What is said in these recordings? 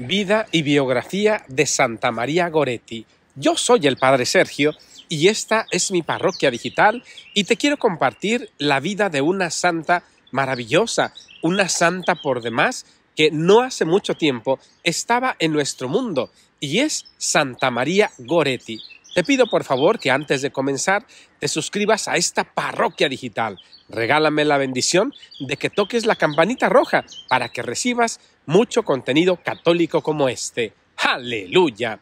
Vida y biografía de Santa María Goretti. Yo soy el Padre Sergio y esta es mi parroquia digital y te quiero compartir la vida de una santa maravillosa, una santa por demás que no hace mucho tiempo estaba en nuestro mundo y es Santa María Goretti. Te pido por favor que antes de comenzar te suscribas a esta parroquia digital. Regálame la bendición de que toques la campanita roja para que recibas mucho contenido católico como este. Aleluya.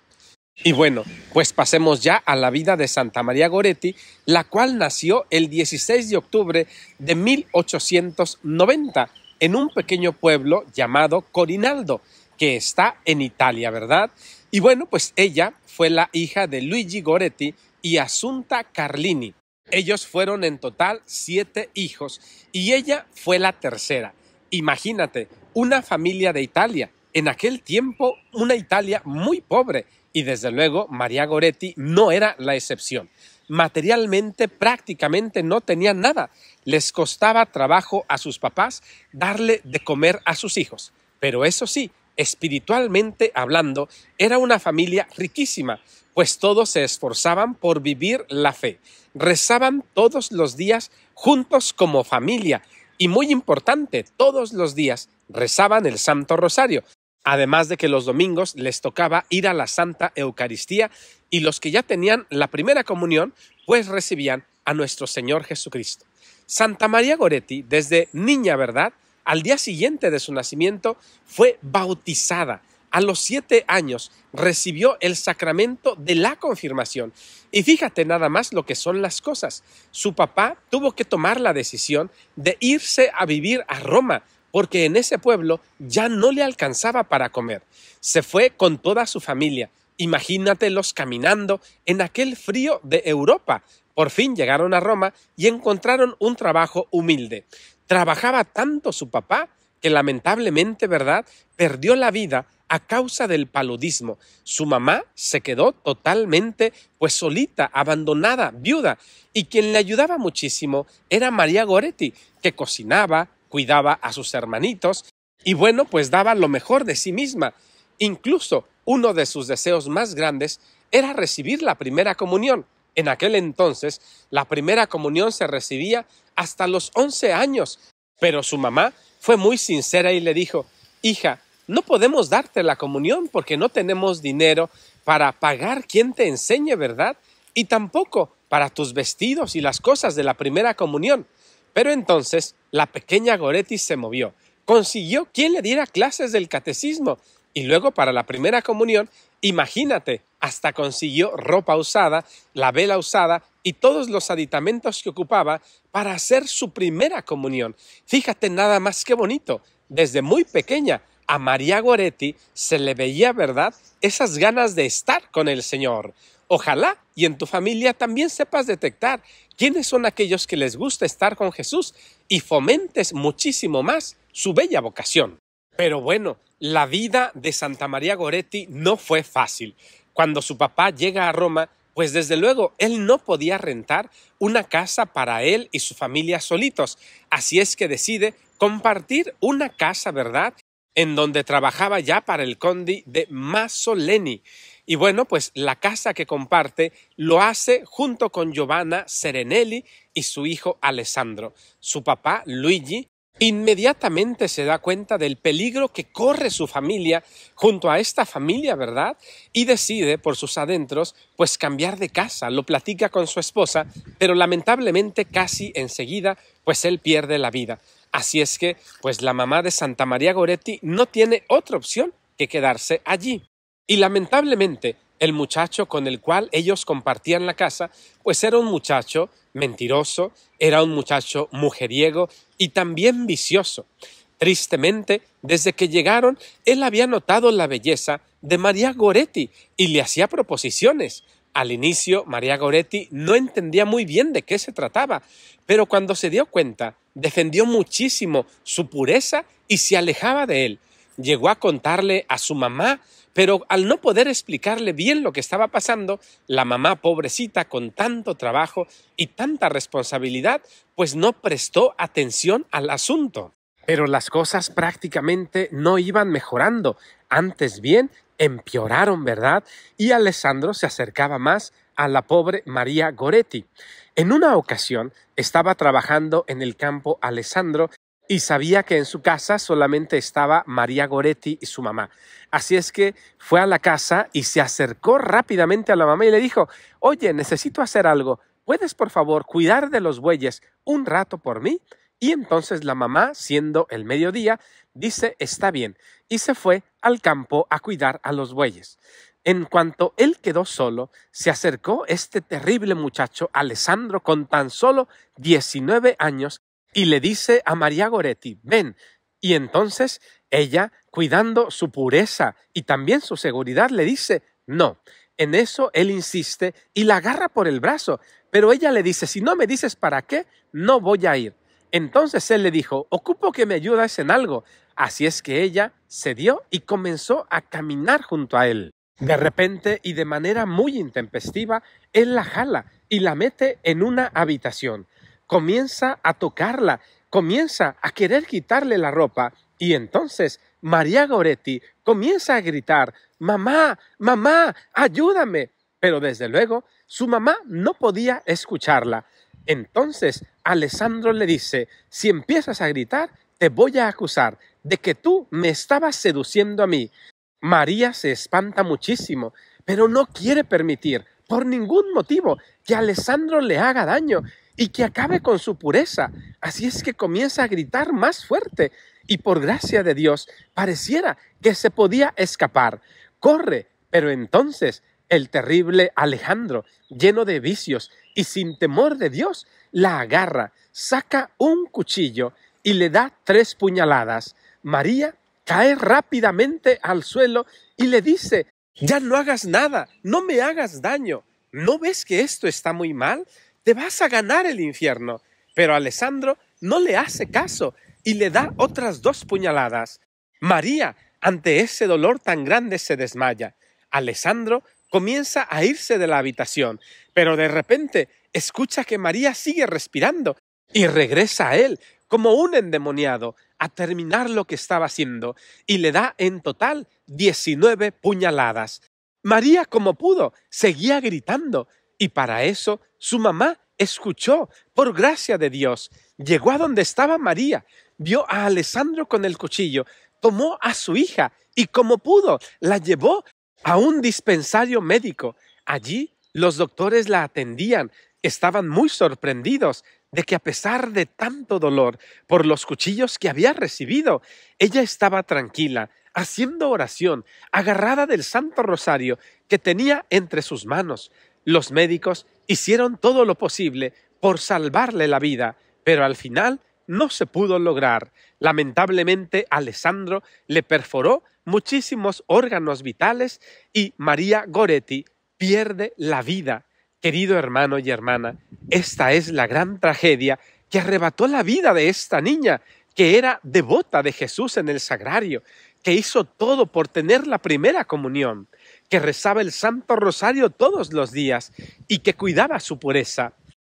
Y bueno, pues pasemos ya a la vida de Santa María Goretti, la cual nació el 16 de octubre de 1890 en un pequeño pueblo llamado Corinaldo, que está en Italia, ¿verdad? Y bueno, pues ella fue la hija de Luigi Goretti y Asunta Carlini. Ellos fueron en total siete hijos y ella fue la tercera. Imagínate, una familia de Italia, en aquel tiempo una Italia muy pobre, y desde luego María Goretti no era la excepción. Materialmente prácticamente no tenían nada. Les costaba trabajo a sus papás darle de comer a sus hijos. Pero eso sí, espiritualmente hablando, era una familia riquísima, pues todos se esforzaban por vivir la fe. Rezaban todos los días juntos como familia. Y muy importante, todos los días rezaban el Santo Rosario, además de que los domingos les tocaba ir a la Santa Eucaristía y los que ya tenían la primera comunión, pues recibían a nuestro Señor Jesucristo. Santa María Goretti, desde niña, ¿verdad? Al día siguiente de su nacimiento, fue bautizada. A los siete años recibió el sacramento de la confirmación. Y fíjate nada más lo que son las cosas. Su papá tuvo que tomar la decisión de irse a vivir a Roma porque en ese pueblo ya no le alcanzaba para comer. Se fue con toda su familia. Imagínatelos caminando en aquel frío de Europa. Por fin llegaron a Roma y encontraron un trabajo humilde. Trabajaba tanto su papá que lamentablemente, ¿verdad?, perdió la vida a causa del paludismo. Su mamá se quedó totalmente, pues solita, abandonada, viuda, y quien le ayudaba muchísimo era María Goretti, que cocinaba, cuidaba a sus hermanitos y bueno, pues daba lo mejor de sí misma. Incluso uno de sus deseos más grandes era recibir la primera comunión. En aquel entonces, la primera comunión se recibía hasta los 11 años, pero su mamá fue muy sincera y le dijo, hija, no podemos darte la comunión porque no tenemos dinero para pagar quien te enseñe verdad y tampoco para tus vestidos y las cosas de la primera comunión. Pero entonces la pequeña Goretti se movió, consiguió quien le diera clases del catecismo y luego para la primera comunión, imagínate, hasta consiguió ropa usada, la vela usada y todos los aditamentos que ocupaba para hacer su primera comunión. Fíjate nada más que bonito, desde muy pequeña a María Goretti se le veía, ¿verdad?, esas ganas de estar con el Señor. Ojalá y en tu familia también sepas detectar ¿Quiénes son aquellos que les gusta estar con Jesús y fomentes muchísimo más su bella vocación? Pero bueno, la vida de Santa María Goretti no fue fácil. Cuando su papá llega a Roma, pues desde luego él no podía rentar una casa para él y su familia solitos. Así es que decide compartir una casa, ¿verdad? En donde trabajaba ya para el conde de Masoleni. Y bueno, pues la casa que comparte lo hace junto con Giovanna Serenelli y su hijo Alessandro. Su papá, Luigi, inmediatamente se da cuenta del peligro que corre su familia junto a esta familia, ¿verdad? Y decide, por sus adentros, pues cambiar de casa. Lo platica con su esposa, pero lamentablemente casi enseguida, pues él pierde la vida. Así es que, pues la mamá de Santa María Goretti no tiene otra opción que quedarse allí. Y lamentablemente, el muchacho con el cual ellos compartían la casa, pues era un muchacho mentiroso, era un muchacho mujeriego y también vicioso. Tristemente, desde que llegaron, él había notado la belleza de María Goretti y le hacía proposiciones. Al inicio, María Goretti no entendía muy bien de qué se trataba, pero cuando se dio cuenta, defendió muchísimo su pureza y se alejaba de él llegó a contarle a su mamá, pero al no poder explicarle bien lo que estaba pasando, la mamá pobrecita con tanto trabajo y tanta responsabilidad, pues no prestó atención al asunto. Pero las cosas prácticamente no iban mejorando, antes bien empeoraron, ¿verdad? Y Alessandro se acercaba más a la pobre María Goretti. En una ocasión estaba trabajando en el campo Alessandro y sabía que en su casa solamente estaba María Goretti y su mamá. Así es que fue a la casa y se acercó rápidamente a la mamá y le dijo, oye, necesito hacer algo, ¿puedes por favor cuidar de los bueyes un rato por mí? Y entonces la mamá, siendo el mediodía, dice, está bien, y se fue al campo a cuidar a los bueyes. En cuanto él quedó solo, se acercó este terrible muchacho, Alessandro, con tan solo 19 años, y le dice a María Goretti, ven. Y entonces ella, cuidando su pureza y también su seguridad, le dice, no. En eso él insiste y la agarra por el brazo, pero ella le dice, si no me dices para qué, no voy a ir. Entonces él le dijo, ocupo que me ayudas en algo. Así es que ella cedió y comenzó a caminar junto a él. De repente y de manera muy intempestiva, él la jala y la mete en una habitación comienza a tocarla, comienza a querer quitarle la ropa y entonces María Goretti comienza a gritar, Mamá, mamá, ayúdame. Pero desde luego su mamá no podía escucharla. Entonces Alessandro le dice, si empiezas a gritar, te voy a acusar de que tú me estabas seduciendo a mí. María se espanta muchísimo, pero no quiere permitir por ningún motivo que Alessandro le haga daño y que acabe con su pureza. Así es que comienza a gritar más fuerte y por gracia de Dios pareciera que se podía escapar. Corre, pero entonces el terrible Alejandro, lleno de vicios y sin temor de Dios, la agarra, saca un cuchillo y le da tres puñaladas. María cae rápidamente al suelo y le dice, ya no hagas nada, no me hagas daño. ¿No ves que esto está muy mal? te vas a ganar el infierno. Pero Alessandro no le hace caso y le da otras dos puñaladas. María, ante ese dolor tan grande, se desmaya. Alessandro comienza a irse de la habitación, pero de repente escucha que María sigue respirando y regresa a él, como un endemoniado, a terminar lo que estaba haciendo, y le da en total 19 puñaladas. María, como pudo, seguía gritando, y para eso su mamá escuchó, por gracia de Dios, llegó a donde estaba María, vio a Alessandro con el cuchillo, tomó a su hija y como pudo, la llevó a un dispensario médico. Allí los doctores la atendían, estaban muy sorprendidos de que a pesar de tanto dolor por los cuchillos que había recibido, ella estaba tranquila, haciendo oración, agarrada del Santo Rosario que tenía entre sus manos. Los médicos hicieron todo lo posible por salvarle la vida, pero al final no se pudo lograr. Lamentablemente, Alessandro le perforó muchísimos órganos vitales y María Goretti pierde la vida. Querido hermano y hermana, esta es la gran tragedia que arrebató la vida de esta niña, que era devota de Jesús en el sagrario, que hizo todo por tener la primera comunión que rezaba el Santo Rosario todos los días y que cuidaba su pureza.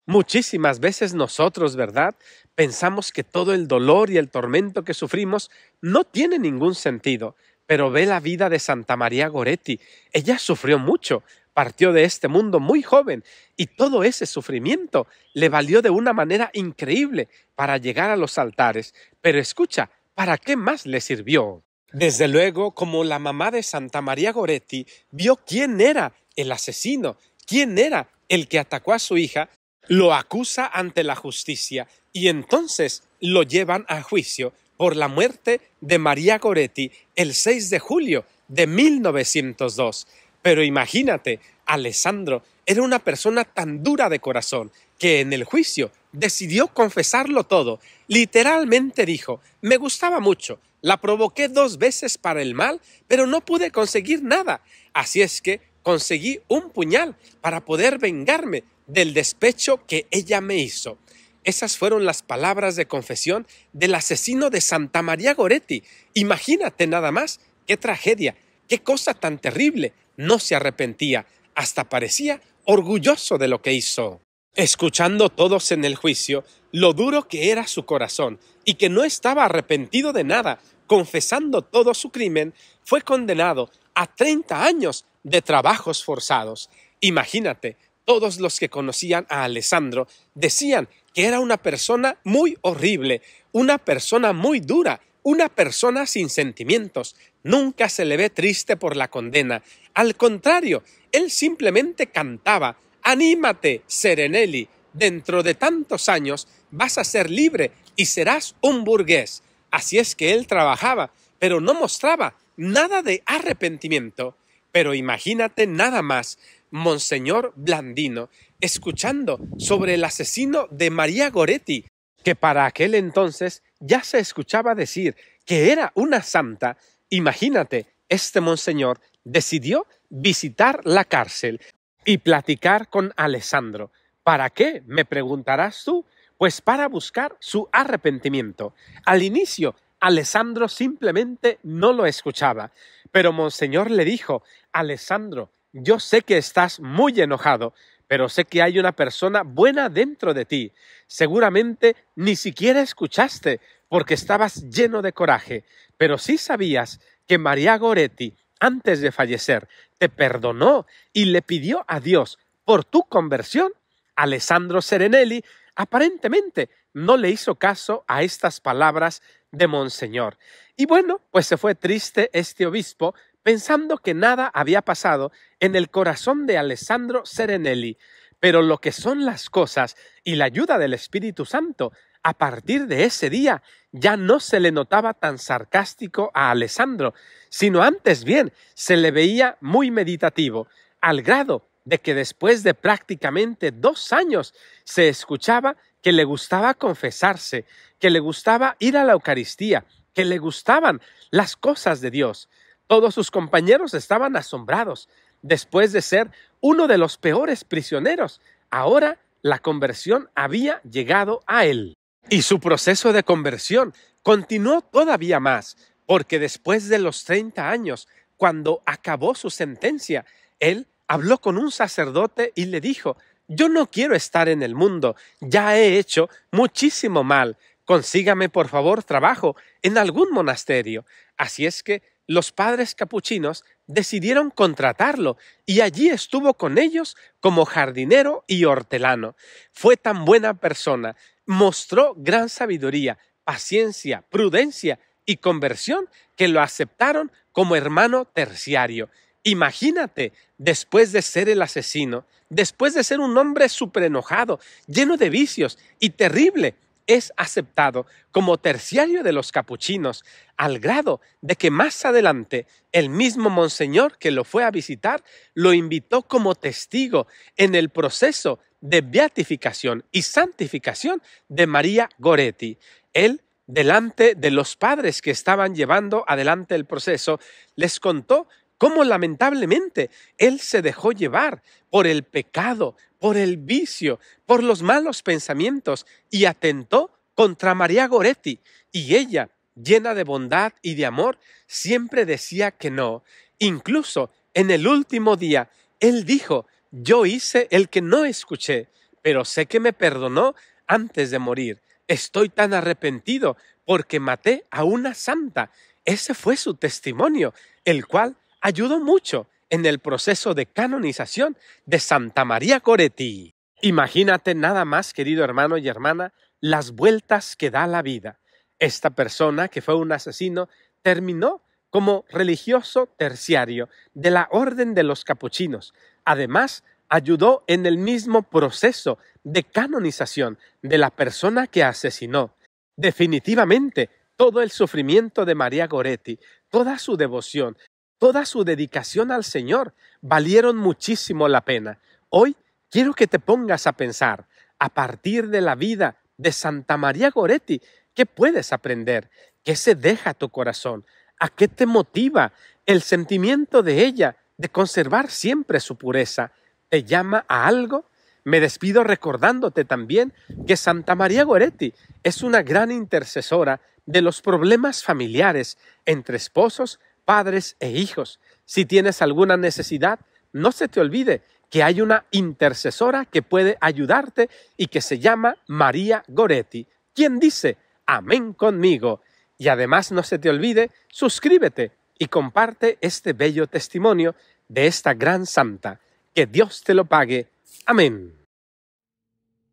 Muchísimas veces nosotros, ¿verdad? Pensamos que todo el dolor y el tormento que sufrimos no tiene ningún sentido, pero ve la vida de Santa María Goretti. Ella sufrió mucho, partió de este mundo muy joven y todo ese sufrimiento le valió de una manera increíble para llegar a los altares. Pero escucha, ¿para qué más le sirvió? Desde luego, como la mamá de Santa María Goretti vio quién era el asesino, quién era el que atacó a su hija, lo acusa ante la justicia y entonces lo llevan a juicio por la muerte de María Goretti el 6 de julio de 1902. Pero imagínate, Alessandro era una persona tan dura de corazón que en el juicio decidió confesarlo todo. Literalmente dijo, me gustaba mucho, la provoqué dos veces para el mal, pero no pude conseguir nada. Así es que conseguí un puñal para poder vengarme del despecho que ella me hizo. Esas fueron las palabras de confesión del asesino de Santa María Goretti. Imagínate nada más, qué tragedia, qué cosa tan terrible. No se arrepentía, hasta parecía orgulloso de lo que hizo escuchando todos en el juicio lo duro que era su corazón y que no estaba arrepentido de nada, confesando todo su crimen, fue condenado a 30 años de trabajos forzados. Imagínate, todos los que conocían a Alessandro decían que era una persona muy horrible, una persona muy dura, una persona sin sentimientos. Nunca se le ve triste por la condena. Al contrario, él simplemente cantaba Anímate, Serenelli, dentro de tantos años vas a ser libre y serás un burgués. Así es que él trabajaba, pero no mostraba nada de arrepentimiento. Pero imagínate nada más, Monseñor Blandino, escuchando sobre el asesino de María Goretti, que para aquel entonces ya se escuchaba decir que era una santa, imagínate, este monseñor decidió visitar la cárcel y platicar con Alessandro. ¿Para qué? Me preguntarás tú. Pues para buscar su arrepentimiento. Al inicio, Alessandro simplemente no lo escuchaba, pero Monseñor le dijo, Alessandro, yo sé que estás muy enojado, pero sé que hay una persona buena dentro de ti. Seguramente ni siquiera escuchaste porque estabas lleno de coraje, pero sí sabías que María Goretti antes de fallecer, te perdonó y le pidió a Dios por tu conversión, Alessandro Serenelli aparentemente no le hizo caso a estas palabras de Monseñor. Y bueno, pues se fue triste este obispo pensando que nada había pasado en el corazón de Alessandro Serenelli. Pero lo que son las cosas y la ayuda del Espíritu Santo a partir de ese día ya no se le notaba tan sarcástico a Alessandro, sino antes bien se le veía muy meditativo, al grado de que después de prácticamente dos años se escuchaba que le gustaba confesarse, que le gustaba ir a la Eucaristía, que le gustaban las cosas de Dios. Todos sus compañeros estaban asombrados. Después de ser uno de los peores prisioneros, ahora la conversión había llegado a él. Y su proceso de conversión continuó todavía más, porque después de los treinta años, cuando acabó su sentencia, él habló con un sacerdote y le dijo, yo no quiero estar en el mundo, ya he hecho muchísimo mal, consígame por favor trabajo en algún monasterio. Así es que los padres capuchinos decidieron contratarlo y allí estuvo con ellos como jardinero y hortelano. Fue tan buena persona, mostró gran sabiduría, paciencia, prudencia y conversión que lo aceptaron como hermano terciario. Imagínate, después de ser el asesino, después de ser un hombre súper enojado, lleno de vicios y terrible, es aceptado como terciario de los capuchinos, al grado de que más adelante el mismo monseñor que lo fue a visitar lo invitó como testigo en el proceso de beatificación y santificación de María Goretti. Él, delante de los padres que estaban llevando adelante el proceso, les contó cómo lamentablemente él se dejó llevar por el pecado, por el vicio, por los malos pensamientos y atentó contra María Goretti. Y ella, llena de bondad y de amor, siempre decía que no. Incluso en el último día, él dijo, yo hice el que no escuché, pero sé que me perdonó antes de morir. Estoy tan arrepentido porque maté a una santa. Ese fue su testimonio, el cual ayudó mucho en el proceso de canonización de Santa María Coretti. Imagínate nada más, querido hermano y hermana, las vueltas que da la vida. Esta persona, que fue un asesino, terminó como religioso terciario de la Orden de los Capuchinos. Además, ayudó en el mismo proceso de canonización de la persona que asesinó. Definitivamente, todo el sufrimiento de María Goretti, toda su devoción, toda su dedicación al Señor valieron muchísimo la pena. Hoy quiero que te pongas a pensar, a partir de la vida de Santa María Goretti, ¿qué puedes aprender? ¿Qué se deja tu corazón? ¿A qué te motiva el sentimiento de ella de conservar siempre su pureza? ¿Te llama a algo? Me despido recordándote también que Santa María Goretti es una gran intercesora de los problemas familiares entre esposos padres e hijos. Si tienes alguna necesidad, no se te olvide que hay una intercesora que puede ayudarte y que se llama María Goretti, quien dice, amén conmigo. Y además no se te olvide, suscríbete y comparte este bello testimonio de esta gran santa. Que Dios te lo pague. Amén.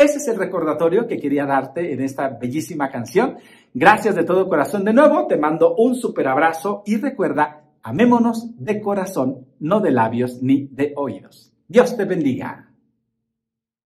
ese es el recordatorio que quería darte en esta bellísima canción. Gracias de todo corazón de nuevo, te mando un súper abrazo y recuerda, amémonos de corazón, no de labios ni de oídos. Dios te bendiga.